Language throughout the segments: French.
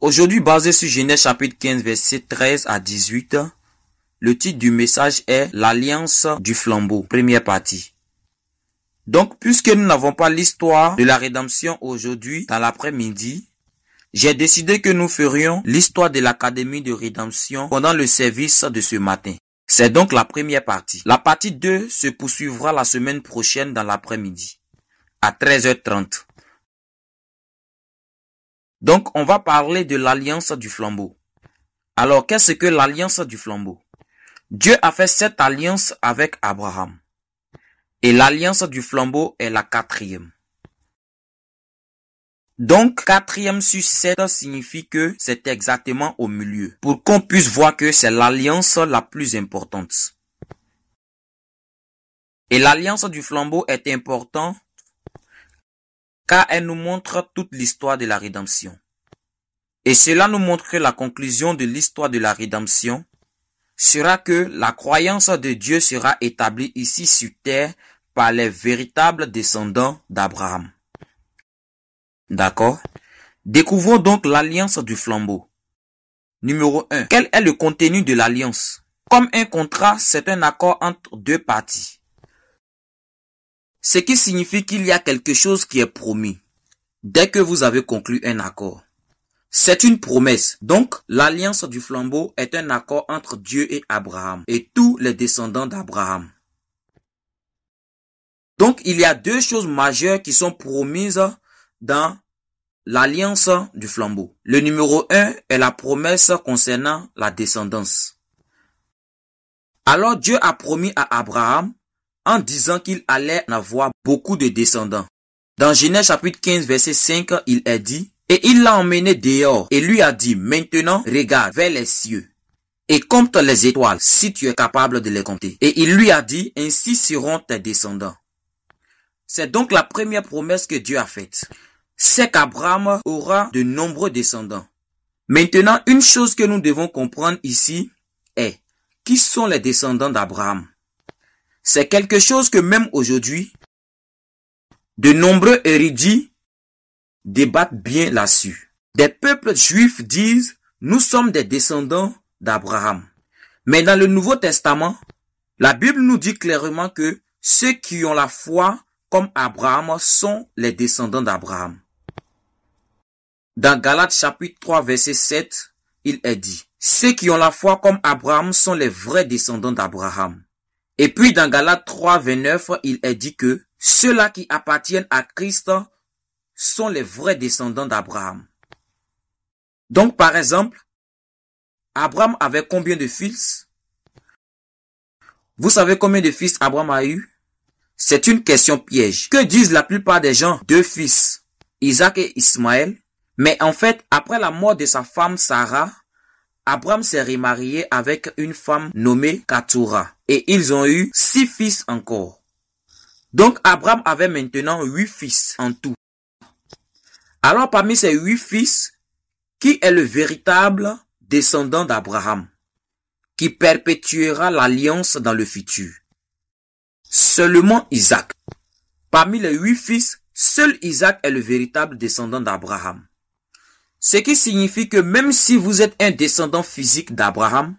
Aujourd'hui, basé sur Genèse chapitre 15, verset 13 à 18, le titre du message est L'alliance du flambeau, première partie. Donc, puisque nous n'avons pas l'histoire de la rédemption aujourd'hui dans l'après-midi, j'ai décidé que nous ferions l'histoire de l'Académie de rédemption pendant le service de ce matin. C'est donc la première partie. La partie 2 se poursuivra la semaine prochaine dans l'après-midi à 13h30. Donc, on va parler de l'alliance du flambeau. Alors, qu'est-ce que l'alliance du flambeau Dieu a fait cette alliance avec Abraham. Et l'alliance du flambeau est la quatrième. Donc, quatrième sur sept signifie que c'est exactement au milieu, pour qu'on puisse voir que c'est l'alliance la plus importante. Et l'alliance du flambeau est importante car elle nous montre toute l'histoire de la rédemption. Et cela nous montre que la conclusion de l'histoire de la rédemption sera que la croyance de Dieu sera établie ici sur terre par les véritables descendants d'Abraham. D'accord Découvrons donc l'alliance du flambeau. Numéro 1. Quel est le contenu de l'alliance Comme un contrat, c'est un accord entre deux parties. Ce qui signifie qu'il y a quelque chose qui est promis dès que vous avez conclu un accord. C'est une promesse. Donc, l'alliance du flambeau est un accord entre Dieu et Abraham et tous les descendants d'Abraham. Donc, il y a deux choses majeures qui sont promises dans l'alliance du flambeau. Le numéro un est la promesse concernant la descendance. Alors Dieu a promis à Abraham en disant qu'il allait avoir beaucoup de descendants. Dans Genèse chapitre 15 verset 5, il est dit, et il l'a emmené dehors et lui a dit, maintenant regarde vers les cieux et compte les étoiles si tu es capable de les compter. Et il lui a dit, ainsi seront tes descendants. C'est donc la première promesse que Dieu a faite. C'est qu'Abraham aura de nombreux descendants. Maintenant, une chose que nous devons comprendre ici est, qui sont les descendants d'Abraham c'est quelque chose que même aujourd'hui, de nombreux érudits débattent bien là-dessus. Des peuples juifs disent, nous sommes des descendants d'Abraham. Mais dans le Nouveau Testament, la Bible nous dit clairement que ceux qui ont la foi comme Abraham sont les descendants d'Abraham. Dans Galates chapitre 3 verset 7, il est dit, ceux qui ont la foi comme Abraham sont les vrais descendants d'Abraham. Et puis dans Galates 3, 29, il est dit que ceux-là qui appartiennent à Christ sont les vrais descendants d'Abraham. Donc par exemple, Abraham avait combien de fils Vous savez combien de fils Abraham a eu C'est une question piège. Que disent la plupart des gens Deux fils, Isaac et Ismaël. Mais en fait, après la mort de sa femme Sarah, Abraham s'est remarié avec une femme nommée katura et ils ont eu six fils encore. Donc Abraham avait maintenant huit fils en tout. Alors parmi ces huit fils, qui est le véritable descendant d'Abraham, qui perpétuera l'alliance dans le futur Seulement Isaac. Parmi les huit fils, seul Isaac est le véritable descendant d'Abraham. Ce qui signifie que même si vous êtes un descendant physique d'Abraham,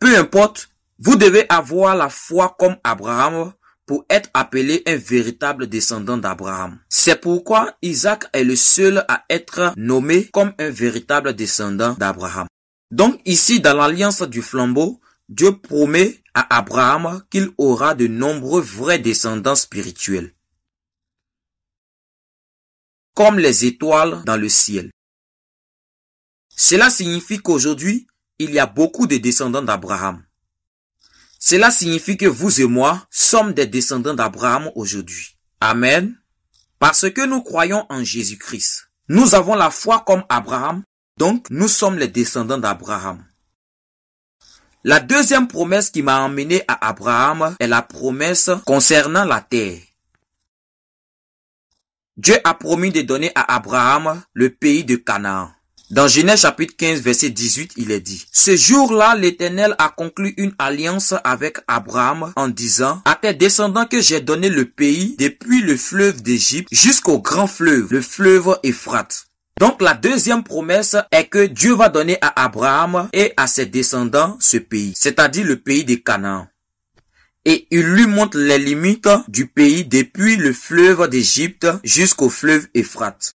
peu importe, vous devez avoir la foi comme Abraham pour être appelé un véritable descendant d'Abraham. C'est pourquoi Isaac est le seul à être nommé comme un véritable descendant d'Abraham. Donc ici, dans l'alliance du flambeau, Dieu promet à Abraham qu'il aura de nombreux vrais descendants spirituels, comme les étoiles dans le ciel. Cela signifie qu'aujourd'hui, il y a beaucoup de descendants d'Abraham. Cela signifie que vous et moi sommes des descendants d'Abraham aujourd'hui. Amen. Parce que nous croyons en Jésus-Christ. Nous avons la foi comme Abraham, donc nous sommes les descendants d'Abraham. La deuxième promesse qui m'a emmené à Abraham est la promesse concernant la terre. Dieu a promis de donner à Abraham le pays de Canaan. Dans Genèse chapitre 15, verset 18, il est dit, Ce jour-là, l'Éternel a conclu une alliance avec Abraham en disant, À tes descendants que j'ai donné le pays depuis le fleuve d'Égypte jusqu'au grand fleuve, le fleuve Euphrate. Donc la deuxième promesse est que Dieu va donner à Abraham et à ses descendants ce pays, c'est-à-dire le pays des Canaan. Et il lui montre les limites du pays depuis le fleuve d'Égypte jusqu'au fleuve Euphrate.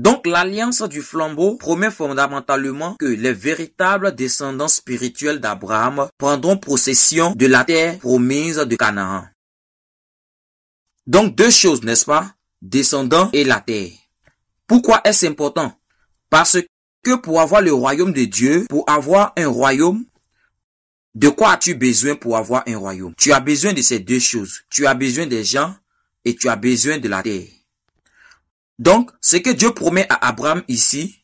Donc l'alliance du flambeau promet fondamentalement que les véritables descendants spirituels d'Abraham prendront possession de la terre promise de Canaan. Donc deux choses, n'est-ce pas Descendants et la terre. Pourquoi est-ce important Parce que pour avoir le royaume de Dieu, pour avoir un royaume, de quoi as-tu besoin pour avoir un royaume Tu as besoin de ces deux choses. Tu as besoin des gens et tu as besoin de la terre. Donc, ce que Dieu promet à Abraham ici,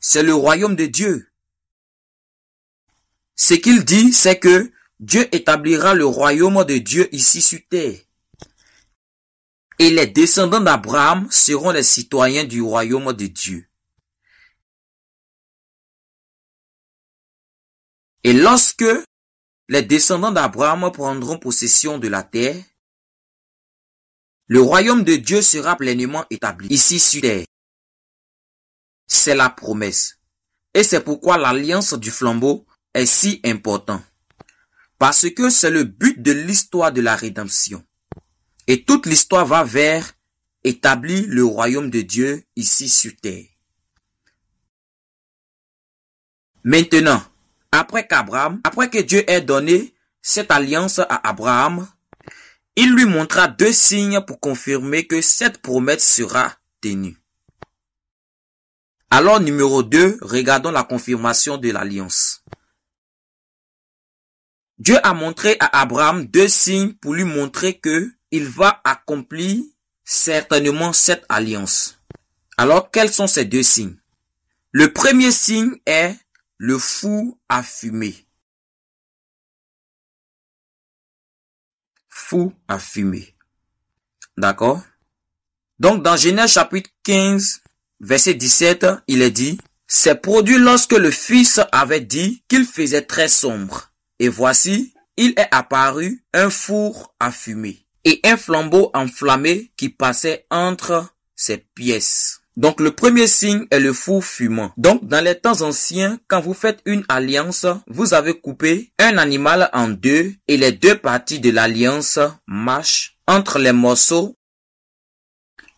c'est le royaume de Dieu. Ce qu'il dit, c'est que Dieu établira le royaume de Dieu ici sur terre. Et les descendants d'Abraham seront les citoyens du royaume de Dieu. Et lorsque les descendants d'Abraham prendront possession de la terre, le royaume de Dieu sera pleinement établi ici sur terre. C'est la promesse. Et c'est pourquoi l'alliance du flambeau est si importante. Parce que c'est le but de l'histoire de la rédemption. Et toute l'histoire va vers établir le royaume de Dieu ici sur terre. Maintenant, après qu'Abraham, après que Dieu ait donné cette alliance à Abraham, il lui montra deux signes pour confirmer que cette promesse sera tenue. Alors numéro 2, regardons la confirmation de l'alliance. Dieu a montré à Abraham deux signes pour lui montrer que il va accomplir certainement cette alliance. Alors quels sont ces deux signes Le premier signe est le fou à fumer. fou à fumer. D'accord Donc dans Genèse chapitre 15, verset 17, il est dit, C'est produit lorsque le Fils avait dit qu'il faisait très sombre. Et voici, il est apparu un four à fumer et un flambeau enflammé qui passait entre ses pièces. Donc le premier signe est le four fumant. Donc dans les temps anciens, quand vous faites une alliance, vous avez coupé un animal en deux et les deux parties de l'alliance marchent entre les morceaux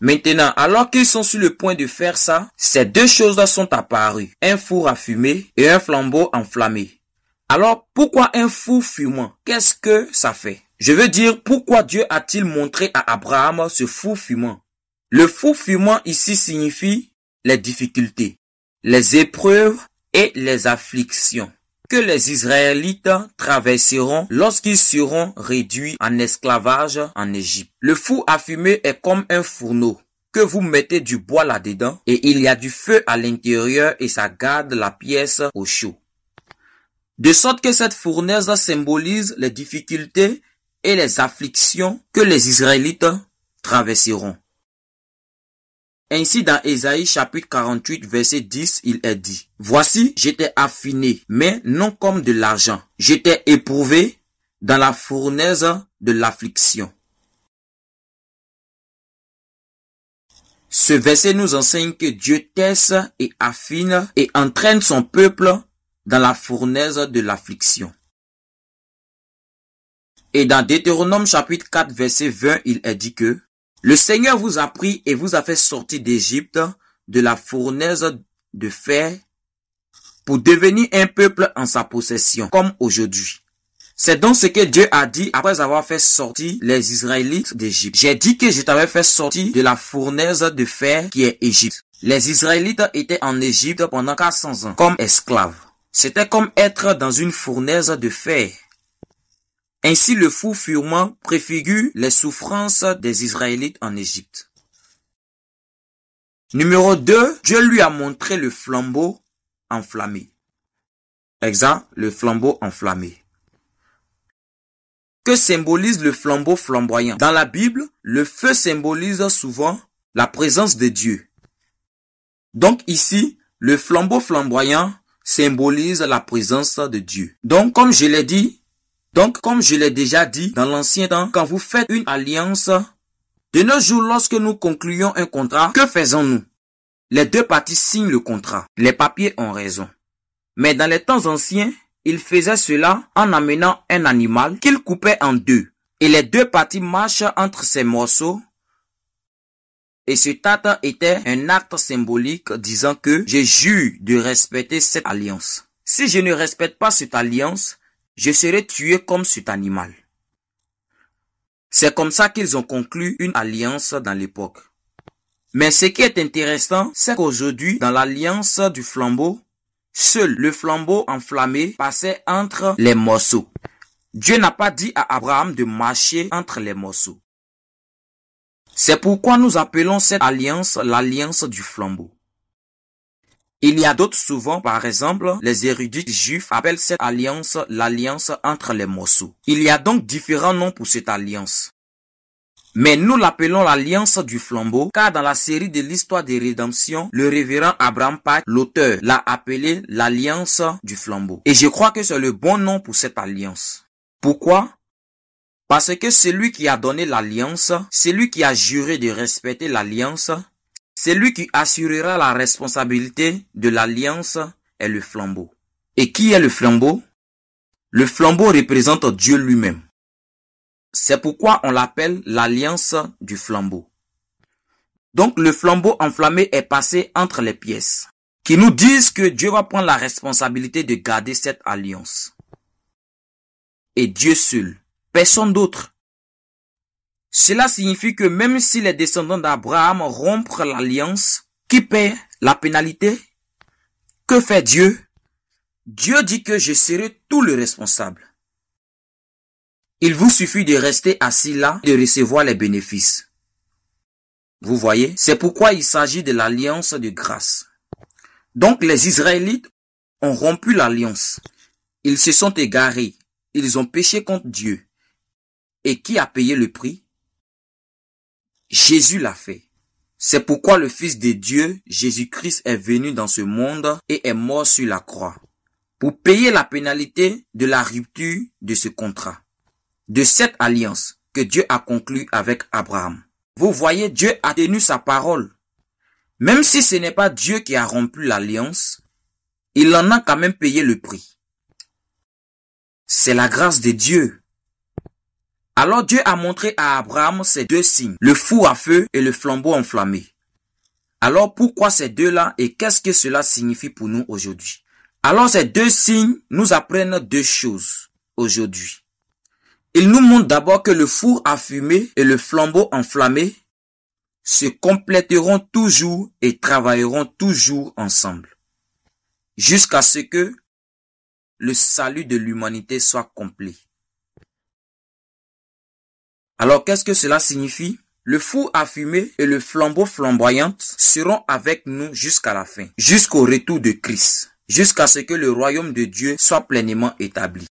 Maintenant, alors qu'ils sont sur le point de faire ça, ces deux choses sont apparues. Un four à fumer et un flambeau enflammé. Alors, pourquoi un four fumant Qu'est-ce que ça fait Je veux dire, pourquoi Dieu a-t-il montré à Abraham ce four fumant le fou fumant ici signifie les difficultés, les épreuves et les afflictions que les Israélites traverseront lorsqu'ils seront réduits en esclavage en Égypte. Le fou à fumer est comme un fourneau que vous mettez du bois là-dedans et il y a du feu à l'intérieur et ça garde la pièce au chaud. De sorte que cette fournaise symbolise les difficultés et les afflictions que les Israélites traverseront. Ainsi dans Ésaïe chapitre 48 verset 10, il est dit, Voici, j'étais affiné, mais non comme de l'argent. J'étais éprouvé dans la fournaise de l'affliction. Ce verset nous enseigne que Dieu teste et affine et entraîne son peuple dans la fournaise de l'affliction. Et dans Deutéronome chapitre 4 verset 20, il est dit que le Seigneur vous a pris et vous a fait sortir d'Égypte, de la fournaise de fer, pour devenir un peuple en sa possession, comme aujourd'hui. C'est donc ce que Dieu a dit après avoir fait sortir les Israélites d'Égypte. J'ai dit que je t'avais fait sortir de la fournaise de fer qui est Égypte. Les Israélites étaient en Égypte pendant 400 ans comme esclaves. C'était comme être dans une fournaise de fer. Ainsi le fou furement préfigure les souffrances des Israélites en Égypte. Numéro 2, Dieu lui a montré le flambeau enflammé. Exemple, le flambeau enflammé. Que symbolise le flambeau flamboyant Dans la Bible, le feu symbolise souvent la présence de Dieu. Donc ici, le flambeau flamboyant symbolise la présence de Dieu. Donc comme je l'ai dit, donc, comme je l'ai déjà dit dans l'ancien temps, quand vous faites une alliance, de nos jours, lorsque nous concluons un contrat, que faisons-nous Les deux parties signent le contrat. Les papiers ont raison. Mais dans les temps anciens, ils faisaient cela en amenant un animal qu'ils coupaient en deux. Et les deux parties marchent entre ces morceaux. Et ce tata était un acte symbolique disant que je jure de respecter cette alliance. Si je ne respecte pas cette alliance, je serai tué comme cet animal. C'est comme ça qu'ils ont conclu une alliance dans l'époque. Mais ce qui est intéressant, c'est qu'aujourd'hui, dans l'alliance du flambeau, seul le flambeau enflammé passait entre les morceaux. Dieu n'a pas dit à Abraham de marcher entre les morceaux. C'est pourquoi nous appelons cette alliance l'alliance du flambeau. Il y a d'autres souvent, par exemple, les érudits juifs appellent cette alliance l'alliance entre les morceaux. Il y a donc différents noms pour cette alliance. Mais nous l'appelons l'alliance du flambeau, car dans la série de l'histoire des rédemptions, le révérend Abraham Pike, l'auteur, l'a appelé l'alliance du flambeau. Et je crois que c'est le bon nom pour cette alliance. Pourquoi? Parce que celui qui a donné l'alliance, celui qui a juré de respecter l'alliance, c'est lui qui assurera la responsabilité de l'alliance est le flambeau. Et qui est le flambeau Le flambeau représente Dieu lui-même. C'est pourquoi on l'appelle l'alliance du flambeau. Donc le flambeau enflammé est passé entre les pièces, qui nous disent que Dieu va prendre la responsabilité de garder cette alliance. Et Dieu seul, personne d'autre, cela signifie que même si les descendants d'Abraham rompent l'alliance, qui paie la pénalité Que fait Dieu Dieu dit que je serai tout le responsable. Il vous suffit de rester assis là et de recevoir les bénéfices. Vous voyez, c'est pourquoi il s'agit de l'alliance de grâce. Donc les Israélites ont rompu l'alliance. Ils se sont égarés. Ils ont péché contre Dieu. Et qui a payé le prix Jésus l'a fait. C'est pourquoi le Fils de Dieu, Jésus-Christ, est venu dans ce monde et est mort sur la croix pour payer la pénalité de la rupture de ce contrat, de cette alliance que Dieu a conclue avec Abraham. Vous voyez, Dieu a tenu sa parole. Même si ce n'est pas Dieu qui a rompu l'alliance, il en a quand même payé le prix. C'est la grâce de Dieu alors Dieu a montré à Abraham ces deux signes, le four à feu et le flambeau enflammé. Alors pourquoi ces deux-là et qu'est-ce que cela signifie pour nous aujourd'hui Alors ces deux signes nous apprennent deux choses aujourd'hui. Ils nous montrent d'abord que le four à fumer et le flambeau enflammé se compléteront toujours et travailleront toujours ensemble jusqu'à ce que le salut de l'humanité soit complet. Alors qu'est-ce que cela signifie le fou à fumer et le flambeau flamboyant seront avec nous jusqu'à la fin, jusqu'au retour de Christ, jusqu'à ce que le royaume de Dieu soit pleinement établi.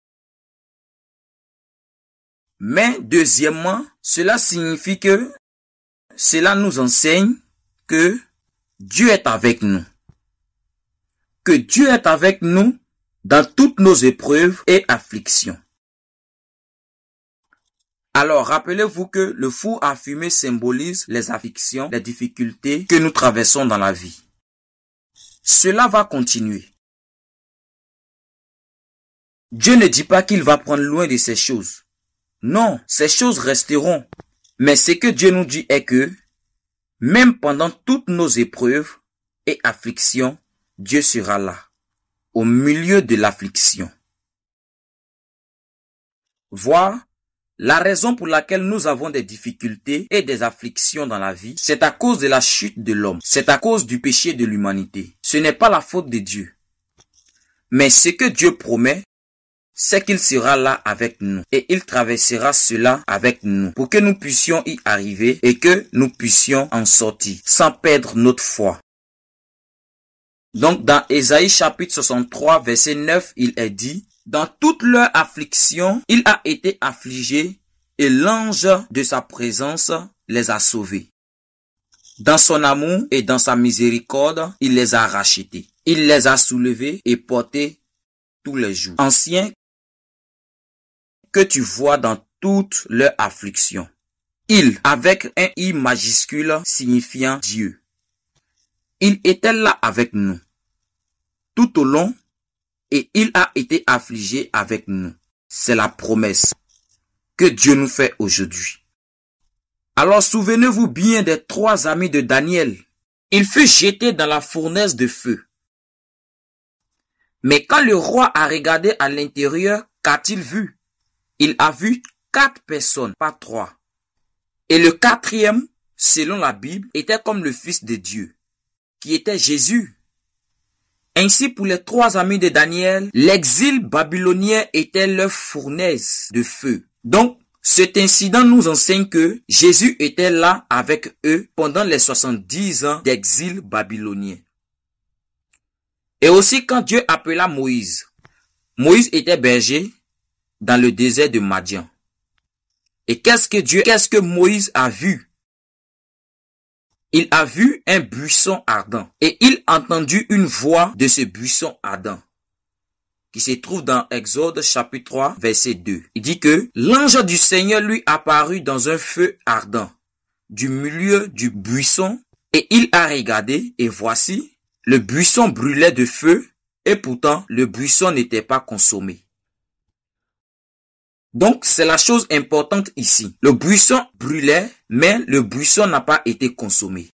Mais deuxièmement, cela signifie que cela nous enseigne que Dieu est avec nous. Que Dieu est avec nous dans toutes nos épreuves et afflictions. Alors, rappelez-vous que le four à fumer symbolise les afflictions, les difficultés que nous traversons dans la vie. Cela va continuer. Dieu ne dit pas qu'il va prendre loin de ces choses. Non, ces choses resteront. Mais ce que Dieu nous dit est que, même pendant toutes nos épreuves et afflictions, Dieu sera là, au milieu de l'affliction. Voir la raison pour laquelle nous avons des difficultés et des afflictions dans la vie, c'est à cause de la chute de l'homme, c'est à cause du péché de l'humanité. Ce n'est pas la faute de Dieu. Mais ce que Dieu promet, c'est qu'il sera là avec nous et il traversera cela avec nous pour que nous puissions y arriver et que nous puissions en sortir sans perdre notre foi. Donc dans Ésaïe chapitre 63 verset 9, il est dit dans toute leur affliction, il a été affligé et l'ange de sa présence les a sauvés. Dans son amour et dans sa miséricorde, il les a rachetés. Il les a soulevés et portés tous les jours. Anciens que tu vois dans toute leur affliction. Il, avec un I majuscule signifiant Dieu. Il était là avec nous. Tout au long et il a été affligé avec nous. C'est la promesse que Dieu nous fait aujourd'hui. Alors souvenez-vous bien des trois amis de Daniel. Il fut jeté dans la fournaise de feu. Mais quand le roi a regardé à l'intérieur, qu'a-t-il vu Il a vu quatre personnes, pas trois. Et le quatrième, selon la Bible, était comme le Fils de Dieu, qui était Jésus. Ainsi, pour les trois amis de Daniel, l'exil babylonien était leur fournaise de feu. Donc, cet incident nous enseigne que Jésus était là avec eux pendant les 70 ans d'exil babylonien. Et aussi quand Dieu appela Moïse, Moïse était berger dans le désert de Madian. Et qu'est-ce que Dieu, qu'est-ce que Moïse a vu il a vu un buisson ardent et il entendu une voix de ce buisson ardent qui se trouve dans Exode chapitre 3 verset 2. Il dit que l'ange du Seigneur lui apparut dans un feu ardent du milieu du buisson et il a regardé et voici le buisson brûlait de feu et pourtant le buisson n'était pas consommé. Donc c'est la chose importante ici. Le buisson brûlait, mais le buisson n'a pas été consommé.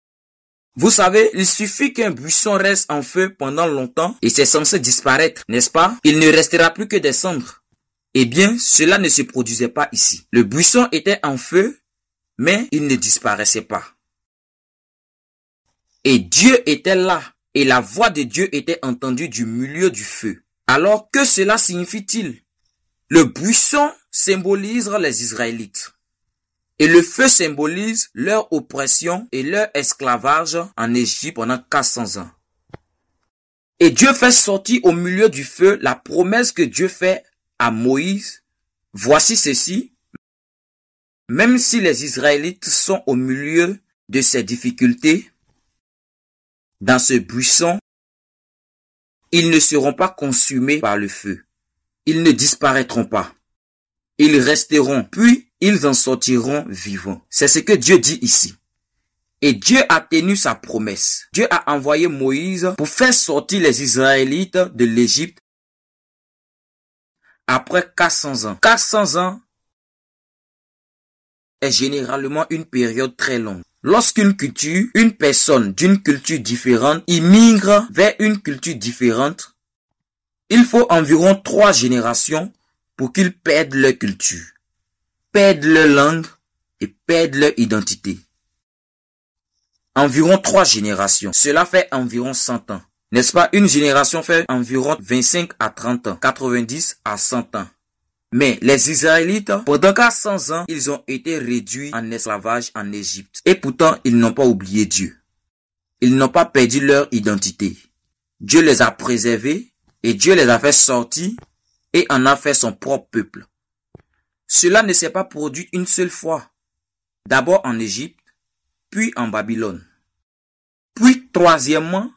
Vous savez, il suffit qu'un buisson reste en feu pendant longtemps et c'est censé disparaître, n'est-ce pas Il ne restera plus que des cendres. Eh bien, cela ne se produisait pas ici. Le buisson était en feu, mais il ne disparaissait pas. Et Dieu était là, et la voix de Dieu était entendue du milieu du feu. Alors que cela signifie-t-il Le buisson symbolisent les Israélites. Et le feu symbolise leur oppression et leur esclavage en Égypte pendant 400 ans. Et Dieu fait sortir au milieu du feu la promesse que Dieu fait à Moïse. Voici ceci. Même si les Israélites sont au milieu de ces difficultés, dans ce buisson, ils ne seront pas consumés par le feu. Ils ne disparaîtront pas ils resteront, puis ils en sortiront vivants. C'est ce que Dieu dit ici. Et Dieu a tenu sa promesse. Dieu a envoyé Moïse pour faire sortir les Israélites de l'Égypte après 400 ans. 400 ans est généralement une période très longue. Lorsqu'une culture, une personne d'une culture différente immigre vers une culture différente, il faut environ trois générations pour qu'ils perdent leur culture, perdent leur langue et perdent leur identité. Environ trois générations. Cela fait environ 100 ans. N'est-ce pas Une génération fait environ 25 à 30 ans, 90 à 100 ans. Mais les Israélites, pendant 400 ans, ils ont été réduits en esclavage en Égypte. Et pourtant, ils n'ont pas oublié Dieu. Ils n'ont pas perdu leur identité. Dieu les a préservés et Dieu les a fait sortir et en a fait son propre peuple. Cela ne s'est pas produit une seule fois, d'abord en Égypte, puis en Babylone. Puis troisièmement,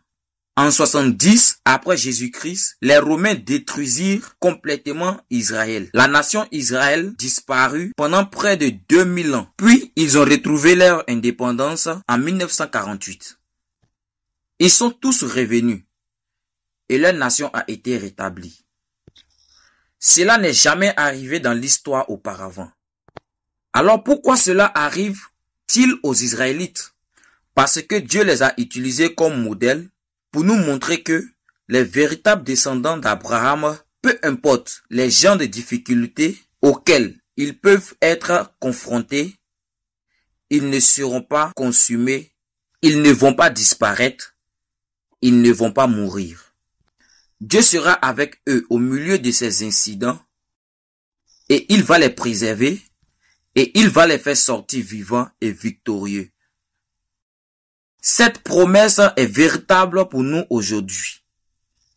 en 70 après Jésus-Christ, les Romains détruisirent complètement Israël. La nation Israël disparut pendant près de 2000 ans. Puis ils ont retrouvé leur indépendance en 1948. Ils sont tous revenus et leur nation a été rétablie. Cela n'est jamais arrivé dans l'histoire auparavant. Alors pourquoi cela arrive-t-il aux Israélites Parce que Dieu les a utilisés comme modèle pour nous montrer que les véritables descendants d'Abraham, peu importe les gens de difficultés auxquels ils peuvent être confrontés, ils ne seront pas consumés, ils ne vont pas disparaître, ils ne vont pas mourir. Dieu sera avec eux au milieu de ces incidents et il va les préserver et il va les faire sortir vivants et victorieux. Cette promesse est véritable pour nous aujourd'hui.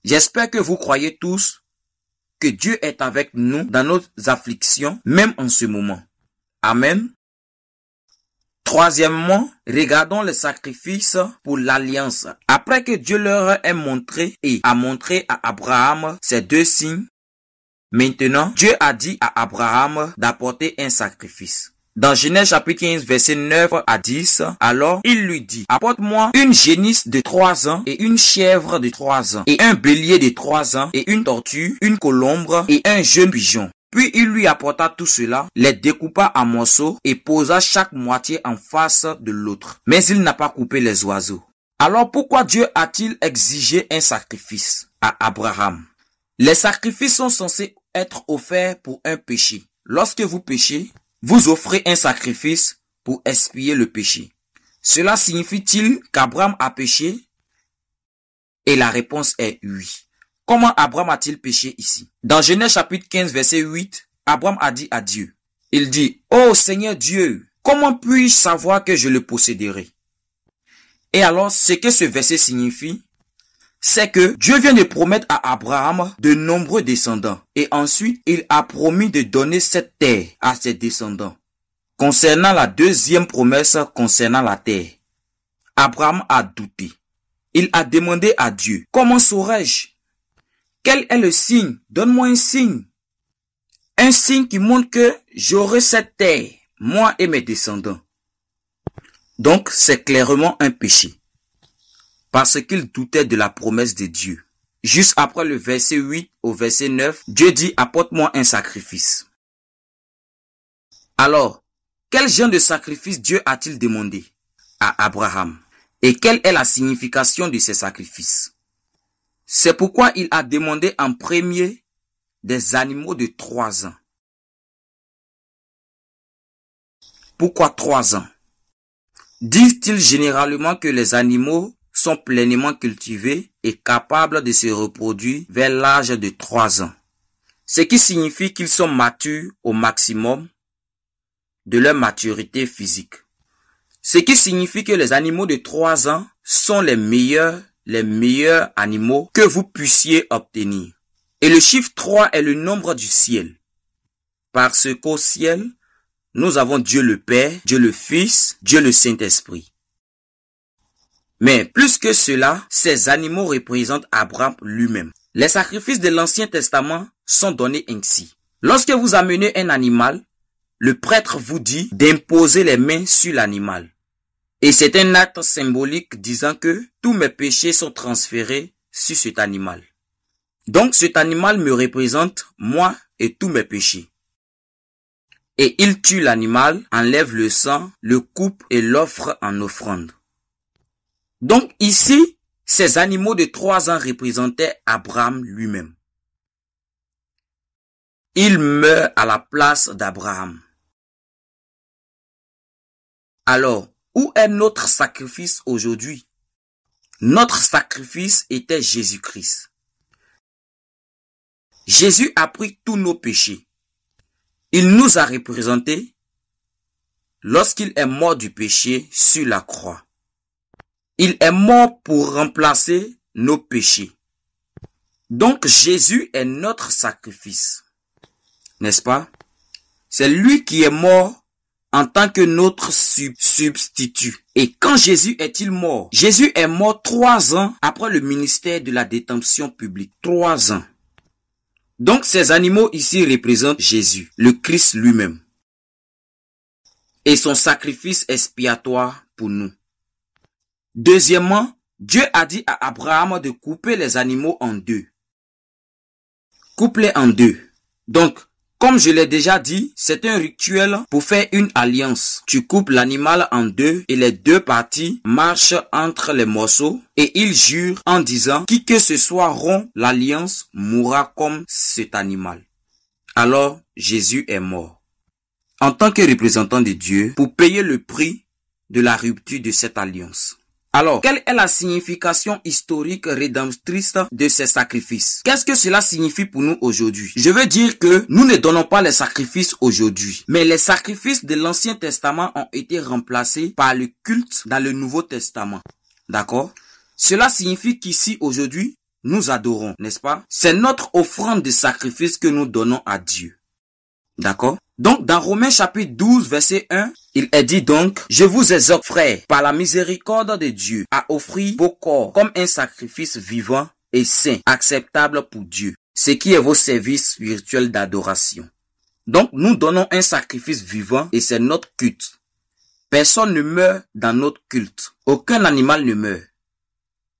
J'espère que vous croyez tous que Dieu est avec nous dans nos afflictions, même en ce moment. Amen. Troisièmement, regardons le sacrifice pour l'alliance. Après que Dieu leur ait montré et a montré à Abraham ces deux signes, maintenant Dieu a dit à Abraham d'apporter un sacrifice. Dans Genèse chapitre 15 verset 9 à 10, alors il lui dit, apporte-moi une génisse de trois ans et une chèvre de trois ans et un bélier de trois ans et une tortue, une colombe et un jeune pigeon. Puis il lui apporta tout cela, les découpa en morceaux et posa chaque moitié en face de l'autre. Mais il n'a pas coupé les oiseaux. Alors pourquoi Dieu a-t-il exigé un sacrifice à Abraham Les sacrifices sont censés être offerts pour un péché. Lorsque vous péchez, vous offrez un sacrifice pour expier le péché. Cela signifie-t-il qu'Abraham a péché Et la réponse est oui. Comment Abraham a-t-il péché ici Dans Genèse chapitre 15, verset 8, Abraham a dit à Dieu, il dit, oh Seigneur Dieu, comment puis-je savoir que je le posséderai Et alors, ce que ce verset signifie, c'est que Dieu vient de promettre à Abraham de nombreux descendants. Et ensuite, il a promis de donner cette terre à ses descendants. Concernant la deuxième promesse concernant la terre, Abraham a douté. Il a demandé à Dieu, comment saurais-je quel est le signe Donne-moi un signe. Un signe qui montre que j'aurai cette terre, moi et mes descendants. Donc c'est clairement un péché. Parce qu'il doutait de la promesse de Dieu. Juste après le verset 8 au verset 9, Dieu dit, apporte-moi un sacrifice. Alors, quel genre de sacrifice Dieu a-t-il demandé à Abraham Et quelle est la signification de ces sacrifices c'est pourquoi il a demandé en premier des animaux de trois ans. Pourquoi trois ans Disent-ils généralement que les animaux sont pleinement cultivés et capables de se reproduire vers l'âge de trois ans, ce qui signifie qu'ils sont matures au maximum de leur maturité physique. Ce qui signifie que les animaux de trois ans sont les meilleurs les meilleurs animaux que vous puissiez obtenir. Et le chiffre 3 est le nombre du ciel. Parce qu'au ciel, nous avons Dieu le Père, Dieu le Fils, Dieu le Saint-Esprit. Mais plus que cela, ces animaux représentent Abraham lui-même. Les sacrifices de l'Ancien Testament sont donnés ainsi. Lorsque vous amenez un animal, le prêtre vous dit d'imposer les mains sur l'animal. Et c'est un acte symbolique disant que tous mes péchés sont transférés sur cet animal. Donc cet animal me représente moi et tous mes péchés. Et il tue l'animal, enlève le sang, le coupe et l'offre en offrande. Donc ici, ces animaux de trois ans représentaient Abraham lui-même. Il meurt à la place d'Abraham. Alors, où est notre sacrifice aujourd'hui Notre sacrifice était Jésus-Christ. Jésus a pris tous nos péchés. Il nous a représentés lorsqu'il est mort du péché sur la croix. Il est mort pour remplacer nos péchés. Donc Jésus est notre sacrifice. N'est-ce pas C'est lui qui est mort en tant que notre substitut. Et quand Jésus est-il mort Jésus est mort trois ans après le ministère de la détention publique. Trois ans. Donc ces animaux ici représentent Jésus, le Christ lui-même. Et son sacrifice expiatoire pour nous. Deuxièmement, Dieu a dit à Abraham de couper les animaux en deux. Coupe-les en deux. Donc, comme je l'ai déjà dit, c'est un rituel pour faire une alliance. Tu coupes l'animal en deux et les deux parties marchent entre les morceaux et ils jurent en disant qui que ce soit rompt l'alliance mourra comme cet animal. Alors Jésus est mort. En tant que représentant de Dieu, pour payer le prix de la rupture de cette alliance. Alors, quelle est la signification historique rédemptrice de ces sacrifices Qu'est-ce que cela signifie pour nous aujourd'hui Je veux dire que nous ne donnons pas les sacrifices aujourd'hui, mais les sacrifices de l'Ancien Testament ont été remplacés par le culte dans le Nouveau Testament. D'accord Cela signifie qu'ici aujourd'hui, nous adorons, n'est-ce pas C'est notre offrande de sacrifice que nous donnons à Dieu. D'accord donc dans Romains chapitre 12 verset 1, il est dit donc, je vous exhorte par la miséricorde de Dieu, à offrir vos corps comme un sacrifice vivant et saint, acceptable pour Dieu, ce qui est vos services virtuels d'adoration. Donc nous donnons un sacrifice vivant et c'est notre culte. Personne ne meurt dans notre culte. Aucun animal ne meurt.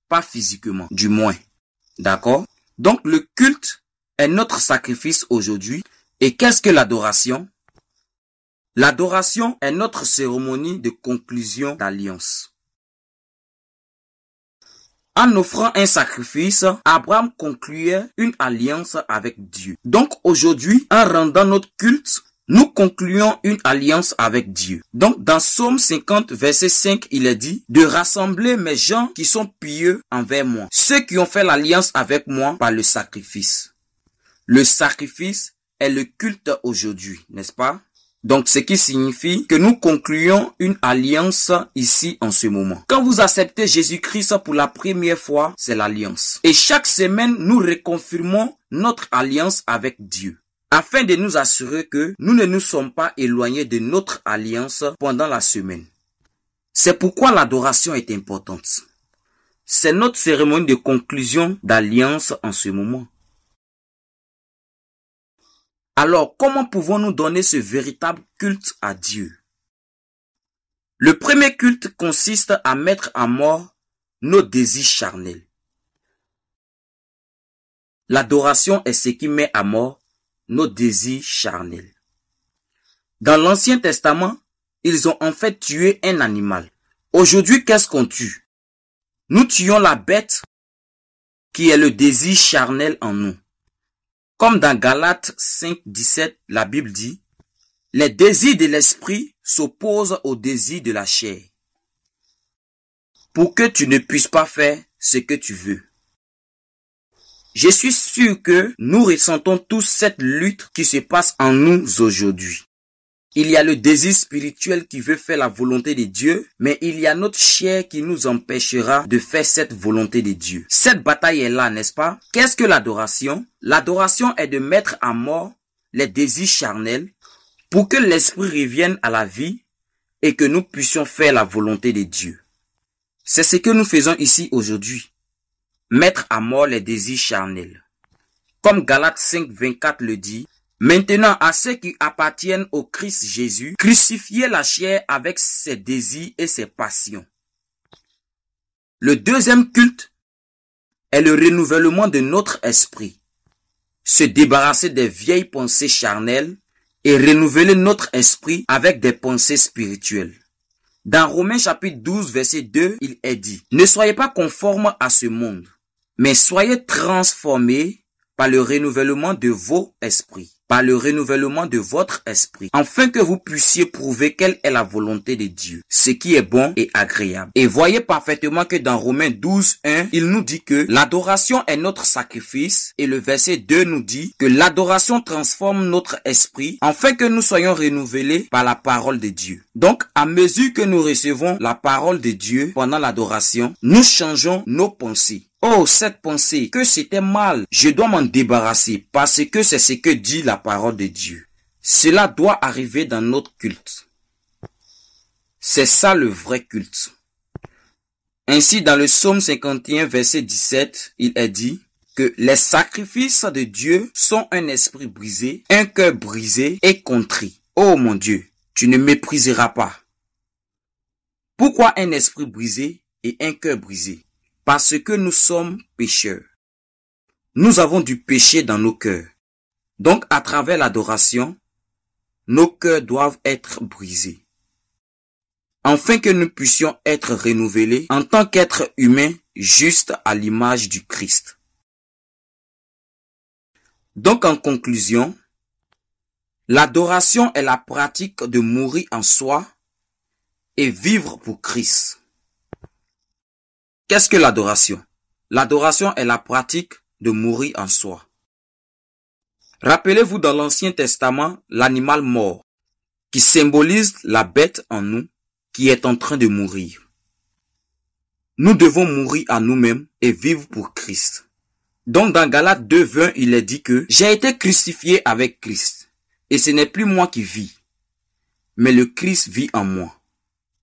Pas physiquement, du moins. D'accord Donc le culte est notre sacrifice aujourd'hui et qu'est-ce que l'adoration L'adoration est notre cérémonie de conclusion d'alliance. En offrant un sacrifice, Abraham concluait une alliance avec Dieu. Donc aujourd'hui, en rendant notre culte, nous concluons une alliance avec Dieu. Donc dans Psaume 50, verset 5, il est dit, de rassembler mes gens qui sont pieux envers moi, ceux qui ont fait l'alliance avec moi par le sacrifice. Le sacrifice est le culte aujourd'hui, n'est-ce pas donc, ce qui signifie que nous concluons une alliance ici en ce moment. Quand vous acceptez Jésus-Christ pour la première fois, c'est l'alliance. Et chaque semaine, nous reconfirmons notre alliance avec Dieu afin de nous assurer que nous ne nous sommes pas éloignés de notre alliance pendant la semaine. C'est pourquoi l'adoration est importante. C'est notre cérémonie de conclusion d'alliance en ce moment. Alors, comment pouvons-nous donner ce véritable culte à Dieu Le premier culte consiste à mettre à mort nos désirs charnels. L'adoration est ce qui met à mort nos désirs charnels. Dans l'Ancien Testament, ils ont en fait tué un animal. Aujourd'hui, qu'est-ce qu'on tue Nous tuons la bête qui est le désir charnel en nous. Comme dans Galates 5, 17, la Bible dit, les désirs de l'esprit s'opposent aux désirs de la chair pour que tu ne puisses pas faire ce que tu veux. Je suis sûr que nous ressentons tous cette lutte qui se passe en nous aujourd'hui. Il y a le désir spirituel qui veut faire la volonté de Dieu, mais il y a notre chair qui nous empêchera de faire cette volonté de Dieu. Cette bataille est là, n'est-ce pas Qu'est-ce que l'adoration L'adoration est de mettre à mort les désirs charnels pour que l'esprit revienne à la vie et que nous puissions faire la volonté de Dieu. C'est ce que nous faisons ici aujourd'hui. Mettre à mort les désirs charnels. Comme Galates 5, 24 le dit, Maintenant, à ceux qui appartiennent au Christ Jésus, crucifiez la chair avec ses désirs et ses passions. Le deuxième culte est le renouvellement de notre esprit. Se débarrasser des vieilles pensées charnelles et renouveler notre esprit avec des pensées spirituelles. Dans Romains chapitre 12 verset 2, il est dit, Ne soyez pas conformes à ce monde, mais soyez transformés par le renouvellement de vos esprits par le renouvellement de votre esprit, afin que vous puissiez prouver quelle est la volonté de Dieu, ce qui est bon et agréable. Et voyez parfaitement que dans Romains 12, 1, il nous dit que l'adoration est notre sacrifice et le verset 2 nous dit que l'adoration transforme notre esprit afin que nous soyons renouvelés par la parole de Dieu. Donc, à mesure que nous recevons la parole de Dieu pendant l'adoration, nous changeons nos pensées. Oh, cette pensée, que c'était mal, je dois m'en débarrasser parce que c'est ce que dit la parole de Dieu. Cela doit arriver dans notre culte. C'est ça le vrai culte. Ainsi, dans le psaume 51, verset 17, il est dit que les sacrifices de Dieu sont un esprit brisé, un cœur brisé et contrit. Oh mon Dieu, tu ne mépriseras pas. Pourquoi un esprit brisé et un cœur brisé parce que nous sommes pécheurs. Nous avons du péché dans nos cœurs. Donc à travers l'adoration, nos cœurs doivent être brisés. afin que nous puissions être renouvelés en tant qu'êtres humains juste à l'image du Christ. Donc en conclusion, l'adoration est la pratique de mourir en soi et vivre pour Christ. Qu'est-ce que l'adoration L'adoration est la pratique de mourir en soi. Rappelez-vous dans l'Ancien Testament l'animal mort, qui symbolise la bête en nous qui est en train de mourir. Nous devons mourir à nous-mêmes et vivre pour Christ. Donc dans Galates 2.20, il est dit que j'ai été crucifié avec Christ, et ce n'est plus moi qui vis, mais le Christ vit en moi.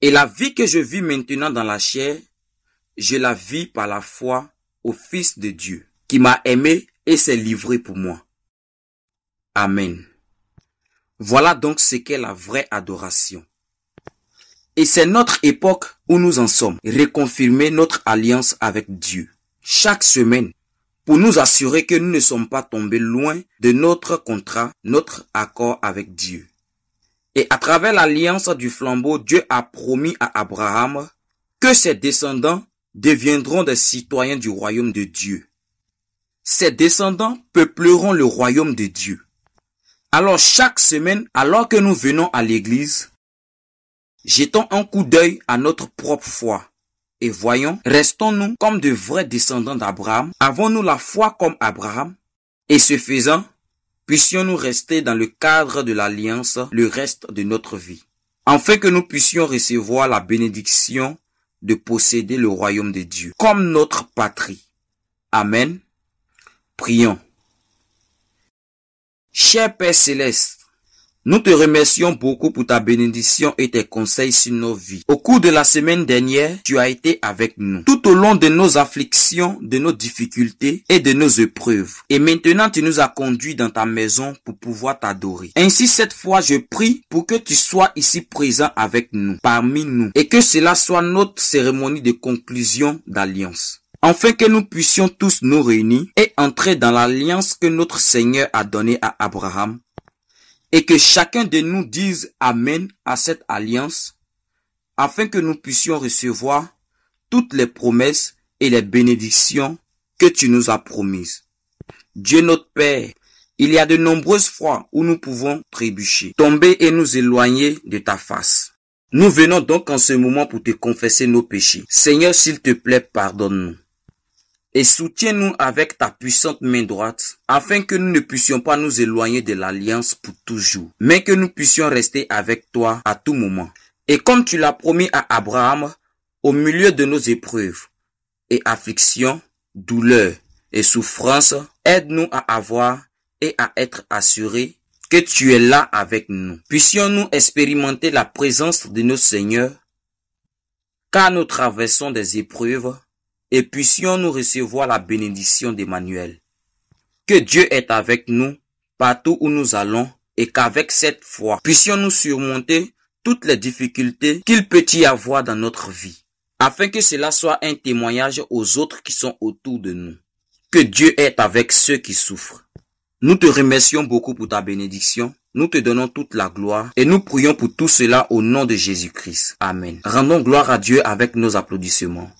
Et la vie que je vis maintenant dans la chair, je la vis par la foi au Fils de Dieu, qui m'a aimé et s'est livré pour moi. Amen. Voilà donc ce qu'est la vraie adoration. Et c'est notre époque où nous en sommes, réconfirmer notre alliance avec Dieu. Chaque semaine, pour nous assurer que nous ne sommes pas tombés loin de notre contrat, notre accord avec Dieu. Et à travers l'alliance du flambeau, Dieu a promis à Abraham que ses descendants deviendront des citoyens du royaume de Dieu. Ses descendants peupleront le royaume de Dieu. Alors chaque semaine, alors que nous venons à l'église, jetons un coup d'œil à notre propre foi et voyons, restons-nous comme de vrais descendants d'Abraham Avons-nous la foi comme Abraham Et ce faisant, puissions-nous rester dans le cadre de l'alliance le reste de notre vie, afin que nous puissions recevoir la bénédiction de posséder le royaume de Dieu, comme notre patrie. Amen. Prions. Cher Père céleste, nous te remercions beaucoup pour ta bénédiction et tes conseils sur nos vies. Au cours de la semaine dernière, tu as été avec nous. Tout au long de nos afflictions, de nos difficultés et de nos épreuves. Et maintenant, tu nous as conduits dans ta maison pour pouvoir t'adorer. Ainsi, cette fois, je prie pour que tu sois ici présent avec nous, parmi nous, et que cela soit notre cérémonie de conclusion d'alliance Enfin que nous puissions tous nous réunir et entrer dans l'alliance que notre Seigneur a donnée à Abraham et que chacun de nous dise Amen à cette alliance afin que nous puissions recevoir toutes les promesses et les bénédictions que tu nous as promises. Dieu notre Père, il y a de nombreuses fois où nous pouvons trébucher, tomber et nous éloigner de ta face. Nous venons donc en ce moment pour te confesser nos péchés. Seigneur, s'il te plaît, pardonne-nous et soutiens-nous avec ta puissante main droite, afin que nous ne puissions pas nous éloigner de l'alliance pour toujours, mais que nous puissions rester avec toi à tout moment. Et comme tu l'as promis à Abraham, au milieu de nos épreuves et afflictions, douleurs et souffrances, aide-nous à avoir et à être assurés que tu es là avec nous. Puissions-nous expérimenter la présence de nos seigneurs, car nous traversons des épreuves et puissions-nous recevoir la bénédiction d'Emmanuel. Que Dieu est avec nous partout où nous allons et qu'avec cette foi puissions-nous surmonter toutes les difficultés qu'il peut y avoir dans notre vie, afin que cela soit un témoignage aux autres qui sont autour de nous. Que Dieu est avec ceux qui souffrent. Nous te remercions beaucoup pour ta bénédiction. Nous te donnons toute la gloire et nous prions pour tout cela au nom de Jésus-Christ. Amen. Rendons gloire à Dieu avec nos applaudissements.